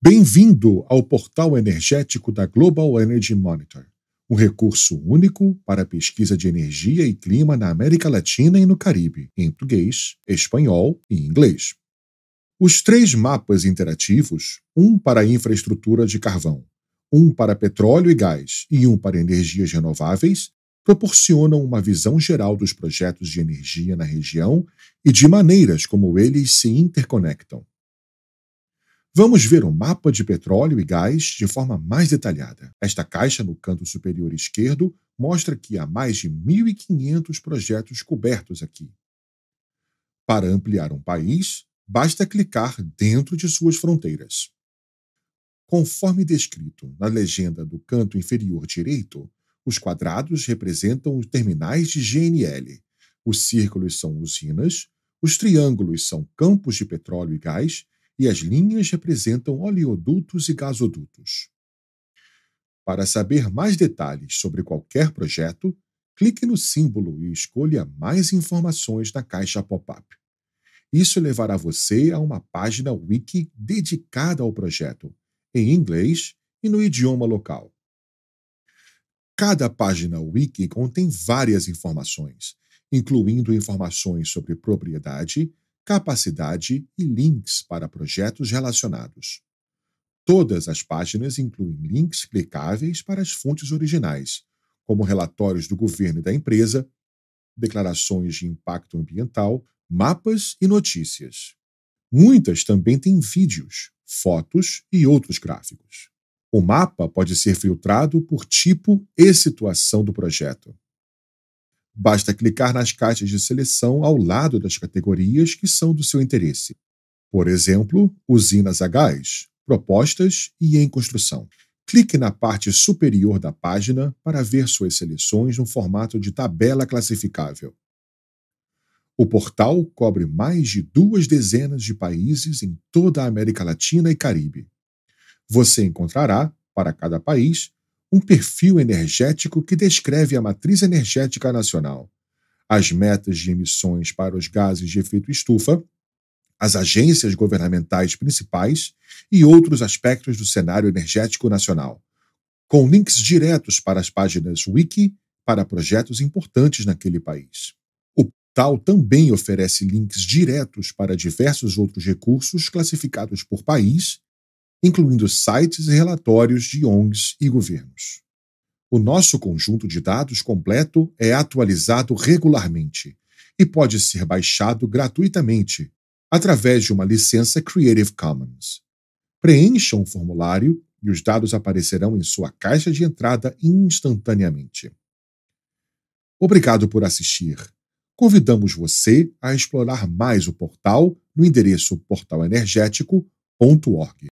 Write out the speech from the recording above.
Bem-vindo ao portal energético da Global Energy Monitor, um recurso único para a pesquisa de energia e clima na América Latina e no Caribe, em português, espanhol e inglês. Os três mapas interativos, um para infraestrutura de carvão, um para petróleo e gás e um para energias renováveis, proporcionam uma visão geral dos projetos de energia na região e de maneiras como eles se interconectam. Vamos ver o mapa de petróleo e gás de forma mais detalhada. Esta caixa no canto superior esquerdo mostra que há mais de 1.500 projetos cobertos aqui. Para ampliar um país, basta clicar dentro de suas fronteiras. Conforme descrito na legenda do canto inferior direito, os quadrados representam os terminais de GNL, os círculos são usinas, os triângulos são campos de petróleo e gás e as linhas representam oleodutos e gasodutos. Para saber mais detalhes sobre qualquer projeto, clique no símbolo e escolha Mais informações na caixa pop-up. Isso levará você a uma página wiki dedicada ao projeto, em inglês e no idioma local. Cada página wiki contém várias informações, incluindo informações sobre propriedade, capacidade e links para projetos relacionados. Todas as páginas incluem links clicáveis para as fontes originais, como relatórios do governo e da empresa, declarações de impacto ambiental, mapas e notícias. Muitas também têm vídeos, fotos e outros gráficos. O mapa pode ser filtrado por tipo e situação do projeto. Basta clicar nas caixas de seleção ao lado das categorias que são do seu interesse. Por exemplo, usinas a gás, propostas e em construção. Clique na parte superior da página para ver suas seleções no formato de tabela classificável. O portal cobre mais de duas dezenas de países em toda a América Latina e Caribe. Você encontrará, para cada país, um perfil energético que descreve a matriz energética nacional, as metas de emissões para os gases de efeito estufa, as agências governamentais principais e outros aspectos do cenário energético nacional, com links diretos para as páginas Wiki para projetos importantes naquele país. O tal também oferece links diretos para diversos outros recursos classificados por país incluindo sites e relatórios de ONGs e governos. O nosso conjunto de dados completo é atualizado regularmente e pode ser baixado gratuitamente através de uma licença Creative Commons. Preencha um formulário e os dados aparecerão em sua caixa de entrada instantaneamente. Obrigado por assistir. Convidamos você a explorar mais o portal no endereço portalenergético.org.